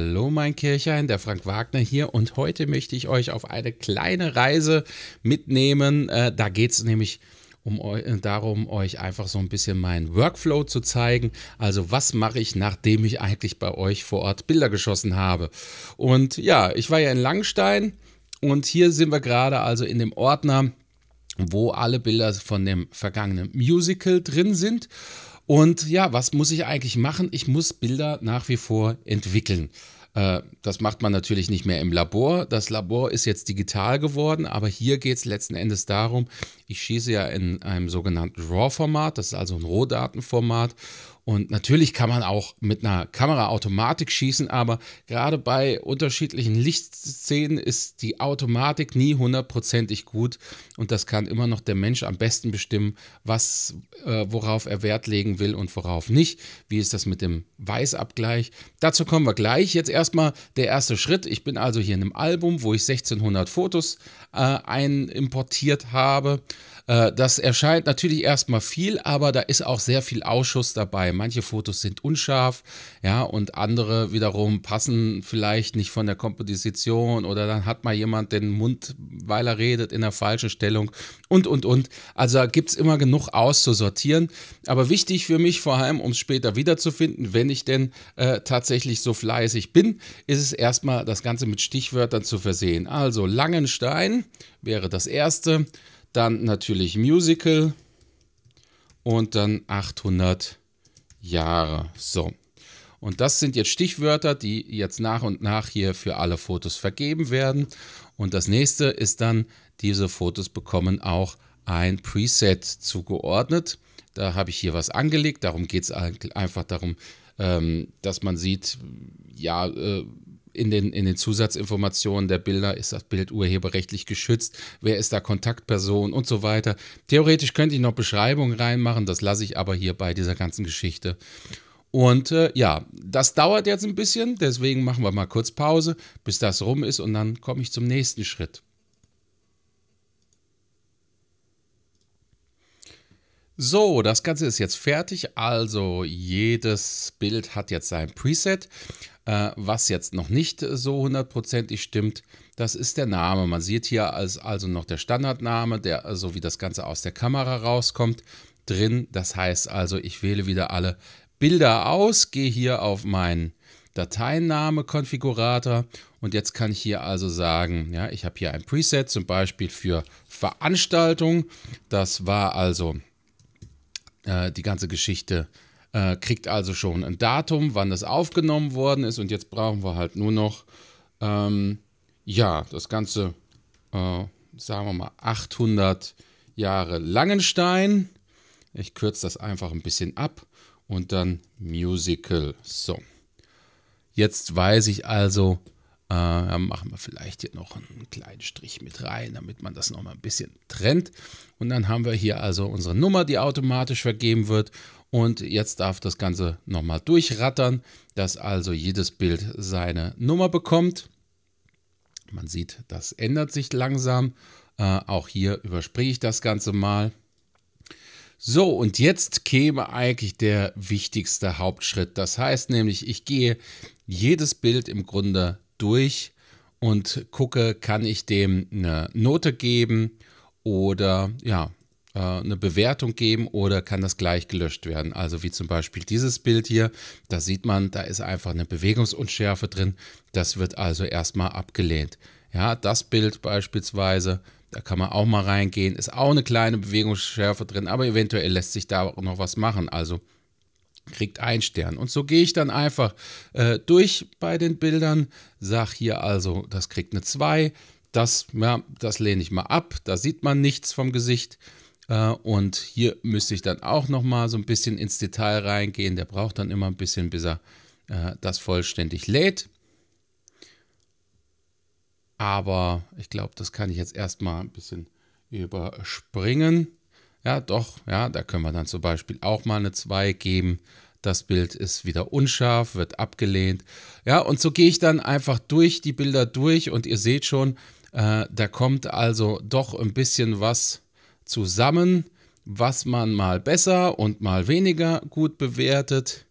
Hallo mein Kirchheim, der Frank Wagner hier und heute möchte ich euch auf eine kleine Reise mitnehmen. Äh, da geht es nämlich um äh, darum, euch einfach so ein bisschen meinen Workflow zu zeigen. Also was mache ich, nachdem ich eigentlich bei euch vor Ort Bilder geschossen habe. Und ja, ich war ja in Langstein und hier sind wir gerade also in dem Ordner, wo alle Bilder von dem vergangenen Musical drin sind. Und ja, was muss ich eigentlich machen? Ich muss Bilder nach wie vor entwickeln. Äh, das macht man natürlich nicht mehr im Labor. Das Labor ist jetzt digital geworden, aber hier geht es letzten Endes darum, ich schieße ja in einem sogenannten RAW-Format, das ist also ein Rohdatenformat und natürlich kann man auch mit einer Kamera Automatik schießen, aber gerade bei unterschiedlichen Lichtszenen ist die Automatik nie hundertprozentig gut und das kann immer noch der Mensch am besten bestimmen, was, äh, worauf er Wert legen will und worauf nicht. Wie ist das mit dem Weißabgleich? Dazu kommen wir gleich. Jetzt erstmal der erste Schritt. Ich bin also hier in einem Album, wo ich 1600 Fotos äh, einimportiert habe. Äh, das erscheint natürlich erstmal viel, aber da ist auch sehr viel Ausschuss dabei manche Fotos sind unscharf, ja, und andere wiederum passen vielleicht nicht von der Komposition oder dann hat mal jemand den Mund, weil er redet, in der falschen Stellung und, und, und. Also gibt es immer genug auszusortieren. Aber wichtig für mich vor allem, um es später wiederzufinden, wenn ich denn äh, tatsächlich so fleißig bin, ist es erstmal das Ganze mit Stichwörtern zu versehen. Also Langenstein wäre das erste, dann natürlich Musical und dann 800 Jahre. So. Und das sind jetzt Stichwörter, die jetzt nach und nach hier für alle Fotos vergeben werden. Und das nächste ist dann, diese Fotos bekommen auch ein Preset zugeordnet. Da habe ich hier was angelegt. Darum geht es einfach darum, ähm, dass man sieht, ja, äh, in den, in den Zusatzinformationen der Bilder ist das Bild urheberrechtlich geschützt, wer ist da Kontaktperson und so weiter. Theoretisch könnte ich noch Beschreibungen reinmachen, das lasse ich aber hier bei dieser ganzen Geschichte. Und äh, ja, das dauert jetzt ein bisschen, deswegen machen wir mal kurz Pause, bis das rum ist und dann komme ich zum nächsten Schritt. So, das Ganze ist jetzt fertig. Also jedes Bild hat jetzt sein Preset. Äh, was jetzt noch nicht so hundertprozentig stimmt, das ist der Name. Man sieht hier also noch der Standardname, der, äh, so also wie das Ganze aus der Kamera rauskommt, drin. Das heißt also, ich wähle wieder alle Bilder aus, gehe hier auf meinen Dateiname-Konfigurator und jetzt kann ich hier also sagen, ja, ich habe hier ein Preset zum Beispiel für Veranstaltung. Das war also äh, die ganze Geschichte äh, kriegt also schon ein Datum, wann das aufgenommen worden ist. Und jetzt brauchen wir halt nur noch, ähm, ja, das Ganze, äh, sagen wir mal, 800 Jahre Langenstein. Ich kürze das einfach ein bisschen ab und dann Musical. So. Jetzt weiß ich also, äh, machen wir vielleicht hier noch einen kleinen Strich mit rein, damit man das nochmal ein bisschen trennt. Und dann haben wir hier also unsere Nummer, die automatisch vergeben wird. Und jetzt darf das Ganze nochmal durchrattern, dass also jedes Bild seine Nummer bekommt. Man sieht, das ändert sich langsam. Äh, auch hier überspringe ich das Ganze mal. So, und jetzt käme eigentlich der wichtigste Hauptschritt. Das heißt nämlich, ich gehe jedes Bild im Grunde durch und gucke, kann ich dem eine Note geben oder ja, äh, eine Bewertung geben oder kann das gleich gelöscht werden. Also wie zum Beispiel dieses Bild hier, da sieht man, da ist einfach eine Bewegungsunschärfe drin. Das wird also erstmal abgelehnt. Ja, das Bild beispielsweise, da kann man auch mal reingehen, ist auch eine kleine Bewegungsschärfe drin, aber eventuell lässt sich da auch noch was machen. Also kriegt ein Stern. Und so gehe ich dann einfach äh, durch bei den Bildern, sage hier also, das kriegt eine 2, das, ja, das lehne ich mal ab, da sieht man nichts vom Gesicht. Äh, und hier müsste ich dann auch nochmal so ein bisschen ins Detail reingehen. Der braucht dann immer ein bisschen, bis er äh, das vollständig lädt. Aber ich glaube, das kann ich jetzt erstmal ein bisschen überspringen. Ja, doch, ja, da können wir dann zum Beispiel auch mal eine 2 geben. Das Bild ist wieder unscharf, wird abgelehnt. Ja, und so gehe ich dann einfach durch die Bilder durch und ihr seht schon, äh, da kommt also doch ein bisschen was zusammen, was man mal besser und mal weniger gut bewertet,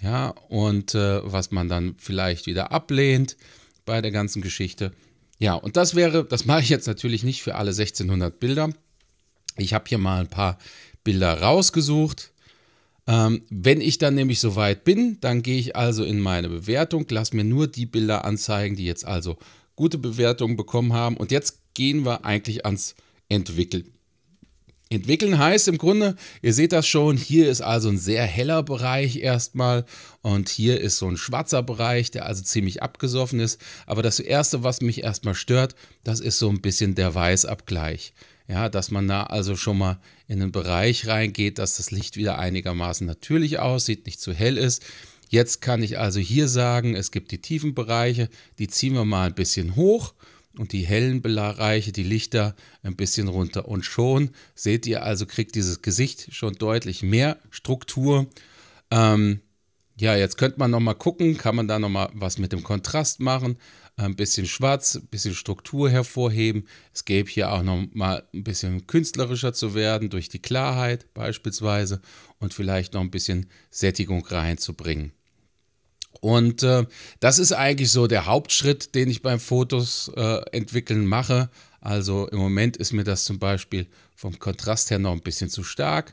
ja, und äh, was man dann vielleicht wieder ablehnt bei der ganzen Geschichte. Ja, und das wäre, das mache ich jetzt natürlich nicht für alle 1600 Bilder. Ich habe hier mal ein paar Bilder rausgesucht. Ähm, wenn ich dann nämlich soweit bin, dann gehe ich also in meine Bewertung, lasse mir nur die Bilder anzeigen, die jetzt also gute Bewertungen bekommen haben. Und jetzt gehen wir eigentlich ans Entwickeln. Entwickeln heißt im Grunde, ihr seht das schon, hier ist also ein sehr heller Bereich erstmal und hier ist so ein schwarzer Bereich, der also ziemlich abgesoffen ist. Aber das Erste, was mich erstmal stört, das ist so ein bisschen der Weißabgleich. Ja, dass man da also schon mal in einen Bereich reingeht, dass das Licht wieder einigermaßen natürlich aussieht, nicht zu hell ist. Jetzt kann ich also hier sagen, es gibt die tiefen Bereiche, die ziehen wir mal ein bisschen hoch und die hellen Bereiche, die Lichter ein bisschen runter. Und schon seht ihr also, kriegt dieses Gesicht schon deutlich mehr Struktur. Ähm, ja, jetzt könnte man nochmal gucken, kann man da nochmal was mit dem Kontrast machen, ein bisschen schwarz, ein bisschen Struktur hervorheben. Es gäbe hier auch nochmal ein bisschen künstlerischer zu werden durch die Klarheit beispielsweise und vielleicht noch ein bisschen Sättigung reinzubringen. Und äh, das ist eigentlich so der Hauptschritt, den ich beim Fotos äh, entwickeln mache. Also im Moment ist mir das zum Beispiel vom Kontrast her noch ein bisschen zu stark.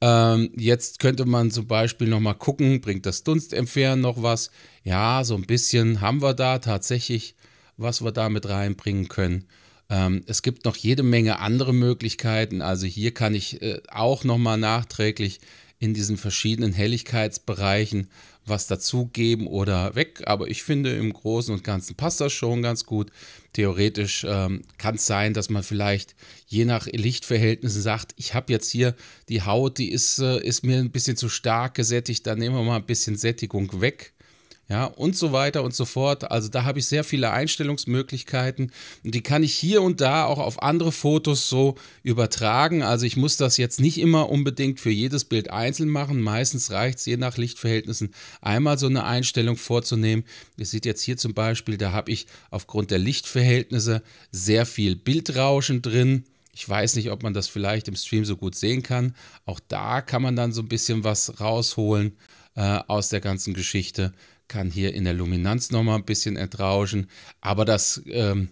Ähm, jetzt könnte man zum Beispiel noch mal gucken, bringt das Dunstentfernen noch was? Ja, so ein bisschen haben wir da tatsächlich, was wir da mit reinbringen können. Ähm, es gibt noch jede Menge andere Möglichkeiten. Also hier kann ich äh, auch noch mal nachträglich in diesen verschiedenen Helligkeitsbereichen was dazugeben oder weg. Aber ich finde, im Großen und Ganzen passt das schon ganz gut. Theoretisch ähm, kann es sein, dass man vielleicht je nach Lichtverhältnissen sagt, ich habe jetzt hier die Haut, die ist, äh, ist mir ein bisschen zu stark gesättigt, dann nehmen wir mal ein bisschen Sättigung weg ja, und so weiter und so fort. Also da habe ich sehr viele Einstellungsmöglichkeiten und die kann ich hier und da auch auf andere Fotos so übertragen. Also ich muss das jetzt nicht immer unbedingt für jedes Bild einzeln machen. Meistens reicht es je nach Lichtverhältnissen einmal so eine Einstellung vorzunehmen. Ihr seht jetzt hier zum Beispiel, da habe ich aufgrund der Lichtverhältnisse sehr viel Bildrauschen drin. Ich weiß nicht, ob man das vielleicht im Stream so gut sehen kann. Auch da kann man dann so ein bisschen was rausholen äh, aus der ganzen Geschichte kann hier in der Luminanz nochmal ein bisschen entrauschen, aber das ähm,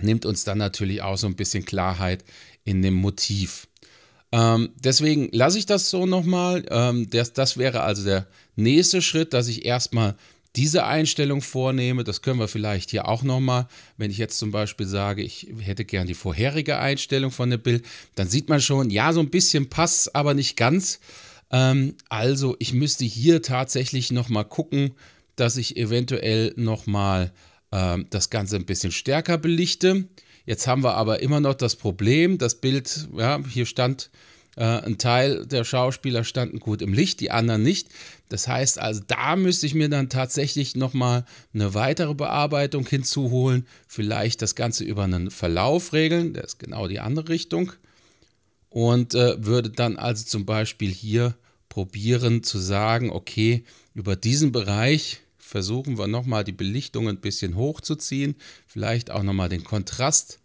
nimmt uns dann natürlich auch so ein bisschen Klarheit in dem Motiv. Ähm, deswegen lasse ich das so nochmal. Ähm, das, das wäre also der nächste Schritt, dass ich erstmal diese Einstellung vornehme. Das können wir vielleicht hier auch nochmal. Wenn ich jetzt zum Beispiel sage, ich hätte gern die vorherige Einstellung von dem Bild, dann sieht man schon, ja, so ein bisschen passt, aber nicht ganz. Ähm, also ich müsste hier tatsächlich nochmal gucken, dass ich eventuell nochmal ähm, das Ganze ein bisschen stärker belichte. Jetzt haben wir aber immer noch das Problem, das Bild, ja, hier stand äh, ein Teil der Schauspieler standen gut im Licht, die anderen nicht. Das heißt also, da müsste ich mir dann tatsächlich nochmal eine weitere Bearbeitung hinzuholen. Vielleicht das Ganze über einen Verlauf regeln, der ist genau die andere Richtung und äh, würde dann also zum Beispiel hier probieren zu sagen, okay, über diesen Bereich versuchen wir nochmal die Belichtung ein bisschen hochzuziehen, vielleicht auch nochmal den Kontrast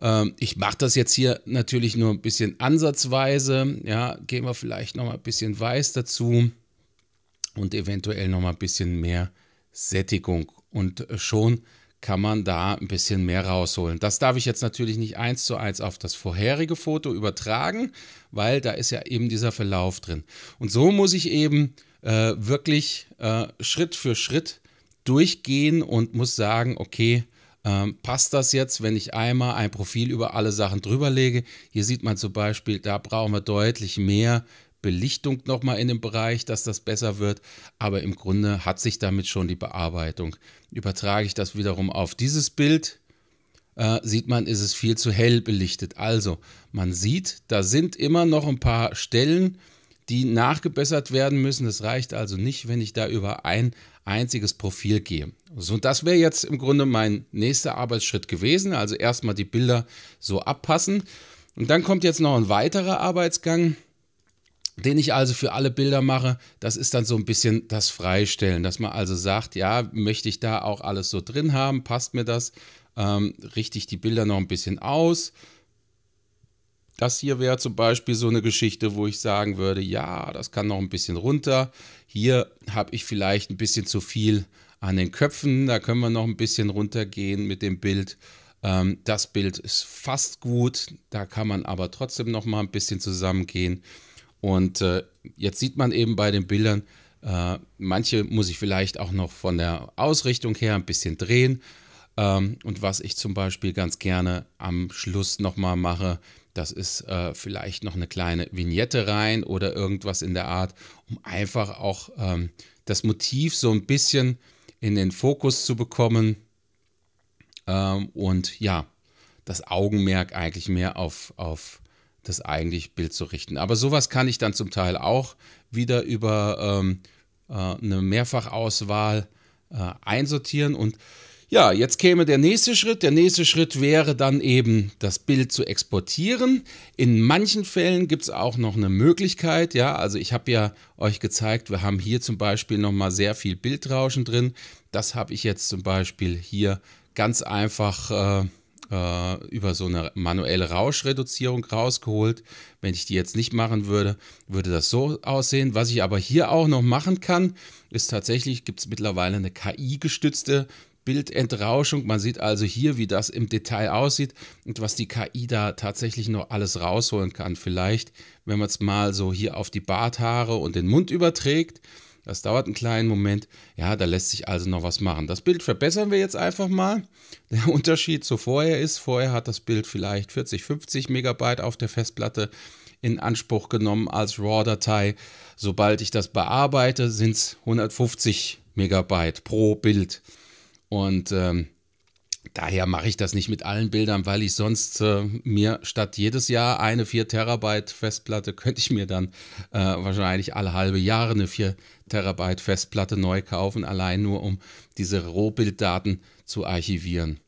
ähm, ich mache das jetzt hier natürlich nur ein bisschen ansatzweise. Ja, gehen wir vielleicht noch mal ein bisschen Weiß dazu und eventuell noch mal ein bisschen mehr Sättigung und äh, schon kann man da ein bisschen mehr rausholen. Das darf ich jetzt natürlich nicht eins zu eins auf das vorherige Foto übertragen, weil da ist ja eben dieser Verlauf drin. Und so muss ich eben äh, wirklich äh, Schritt für Schritt durchgehen und muss sagen, okay, ähm, passt das jetzt, wenn ich einmal ein Profil über alle Sachen drüber lege? Hier sieht man zum Beispiel, da brauchen wir deutlich mehr Belichtung nochmal in dem Bereich, dass das besser wird. Aber im Grunde hat sich damit schon die Bearbeitung. Übertrage ich das wiederum auf dieses Bild, äh, sieht man, ist es viel zu hell belichtet. Also man sieht, da sind immer noch ein paar Stellen, die nachgebessert werden müssen. Es reicht also nicht, wenn ich da über ein einziges Profil gehe. So, das wäre jetzt im Grunde mein nächster Arbeitsschritt gewesen. Also erstmal die Bilder so abpassen. Und dann kommt jetzt noch ein weiterer Arbeitsgang den ich also für alle Bilder mache, das ist dann so ein bisschen das Freistellen, dass man also sagt, ja, möchte ich da auch alles so drin haben, passt mir das, ähm, richte ich die Bilder noch ein bisschen aus. Das hier wäre zum Beispiel so eine Geschichte, wo ich sagen würde, ja, das kann noch ein bisschen runter. Hier habe ich vielleicht ein bisschen zu viel an den Köpfen, da können wir noch ein bisschen runtergehen mit dem Bild ähm, das Bild ist fast gut, da kann man aber trotzdem noch mal ein bisschen zusammengehen. Und äh, jetzt sieht man eben bei den Bildern, äh, manche muss ich vielleicht auch noch von der Ausrichtung her ein bisschen drehen. Ähm, und was ich zum Beispiel ganz gerne am Schluss nochmal mache, das ist äh, vielleicht noch eine kleine Vignette rein oder irgendwas in der Art, um einfach auch ähm, das Motiv so ein bisschen in den Fokus zu bekommen. Ähm, und ja, das Augenmerk eigentlich mehr auf, auf das eigentliche Bild zu richten. Aber sowas kann ich dann zum Teil auch wieder über ähm, äh, eine Mehrfachauswahl äh, einsortieren. Und ja, jetzt käme der nächste Schritt. Der nächste Schritt wäre dann eben, das Bild zu exportieren. In manchen Fällen gibt es auch noch eine Möglichkeit. Ja, also ich habe ja euch gezeigt, wir haben hier zum Beispiel nochmal sehr viel Bildrauschen drin. Das habe ich jetzt zum Beispiel hier ganz einfach. Äh, äh, über so eine manuelle Rauschreduzierung rausgeholt. Wenn ich die jetzt nicht machen würde, würde das so aussehen. Was ich aber hier auch noch machen kann, ist tatsächlich, gibt es mittlerweile eine KI-gestützte Bildentrauschung. Man sieht also hier, wie das im Detail aussieht und was die KI da tatsächlich noch alles rausholen kann. Vielleicht, wenn man es mal so hier auf die Barthaare und den Mund überträgt, das dauert einen kleinen Moment. Ja, da lässt sich also noch was machen. Das Bild verbessern wir jetzt einfach mal. Der Unterschied zu vorher ist, vorher hat das Bild vielleicht 40, 50 Megabyte auf der Festplatte in Anspruch genommen als RAW-Datei. Sobald ich das bearbeite, sind es 150 Megabyte pro Bild. Und ähm, daher mache ich das nicht mit allen Bildern, weil ich sonst äh, mir statt jedes Jahr eine 4 Terabyte Festplatte, könnte ich mir dann äh, wahrscheinlich alle halbe Jahre eine 4 Terabyte Festplatte neu kaufen, allein nur um diese Rohbilddaten zu archivieren.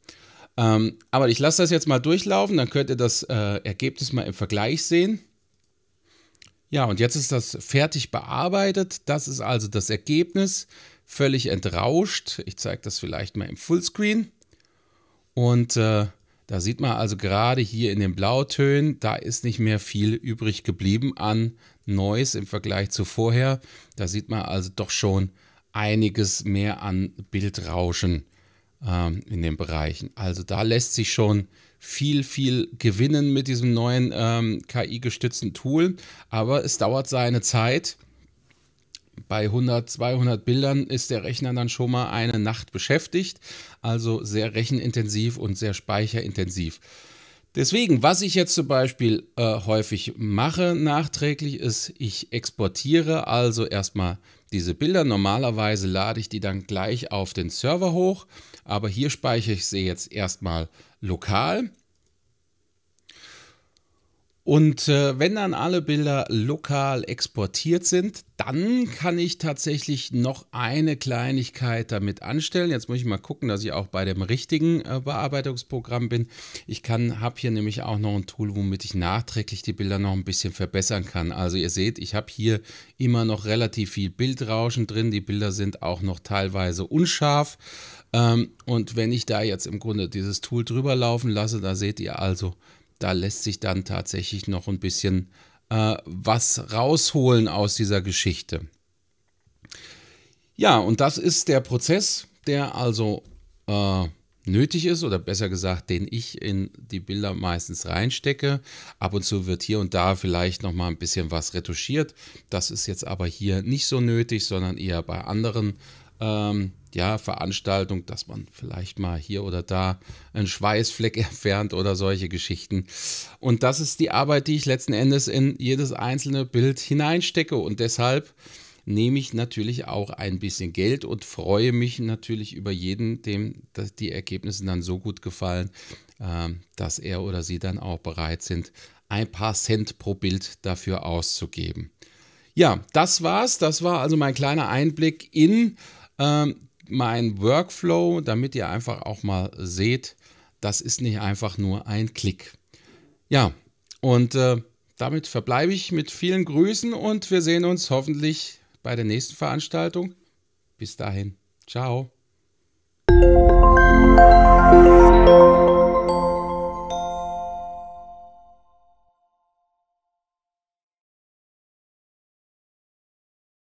Ähm, aber ich lasse das jetzt mal durchlaufen, dann könnt ihr das äh, Ergebnis mal im Vergleich sehen. Ja, und jetzt ist das fertig bearbeitet. Das ist also das Ergebnis. Völlig entrauscht. Ich zeige das vielleicht mal im Fullscreen. Und äh, da sieht man also gerade hier in den Blautönen, da ist nicht mehr viel übrig geblieben an Noise im Vergleich zu vorher. Da sieht man also doch schon einiges mehr an Bildrauschen ähm, in den Bereichen. Also da lässt sich schon viel, viel gewinnen mit diesem neuen ähm, KI-gestützten Tool, aber es dauert seine Zeit bei 100, 200 Bildern ist der Rechner dann schon mal eine Nacht beschäftigt, also sehr rechenintensiv und sehr speicherintensiv. Deswegen, was ich jetzt zum Beispiel äh, häufig mache nachträglich, ist, ich exportiere also erstmal diese Bilder. Normalerweise lade ich die dann gleich auf den Server hoch, aber hier speichere ich sie jetzt erstmal lokal und äh, wenn dann alle Bilder lokal exportiert sind, dann kann ich tatsächlich noch eine Kleinigkeit damit anstellen. Jetzt muss ich mal gucken, dass ich auch bei dem richtigen äh, Bearbeitungsprogramm bin. Ich kann, habe hier nämlich auch noch ein Tool, womit ich nachträglich die Bilder noch ein bisschen verbessern kann. Also ihr seht, ich habe hier immer noch relativ viel Bildrauschen drin. Die Bilder sind auch noch teilweise unscharf. Ähm, und wenn ich da jetzt im Grunde dieses Tool drüber laufen lasse, da seht ihr also, da lässt sich dann tatsächlich noch ein bisschen äh, was rausholen aus dieser Geschichte. Ja, und das ist der Prozess, der also äh, nötig ist oder besser gesagt, den ich in die Bilder meistens reinstecke. Ab und zu wird hier und da vielleicht noch mal ein bisschen was retuschiert. Das ist jetzt aber hier nicht so nötig, sondern eher bei anderen ähm, ja, Veranstaltung, dass man vielleicht mal hier oder da einen Schweißfleck entfernt oder solche Geschichten. Und das ist die Arbeit, die ich letzten Endes in jedes einzelne Bild hineinstecke. Und deshalb nehme ich natürlich auch ein bisschen Geld und freue mich natürlich über jeden, dem die Ergebnisse dann so gut gefallen, ähm, dass er oder sie dann auch bereit sind, ein paar Cent pro Bild dafür auszugeben. Ja, das war's. Das war also mein kleiner Einblick in ähm, mein Workflow, damit ihr einfach auch mal seht, das ist nicht einfach nur ein Klick. Ja, und äh, damit verbleibe ich mit vielen Grüßen und wir sehen uns hoffentlich bei der nächsten Veranstaltung. Bis dahin, ciao.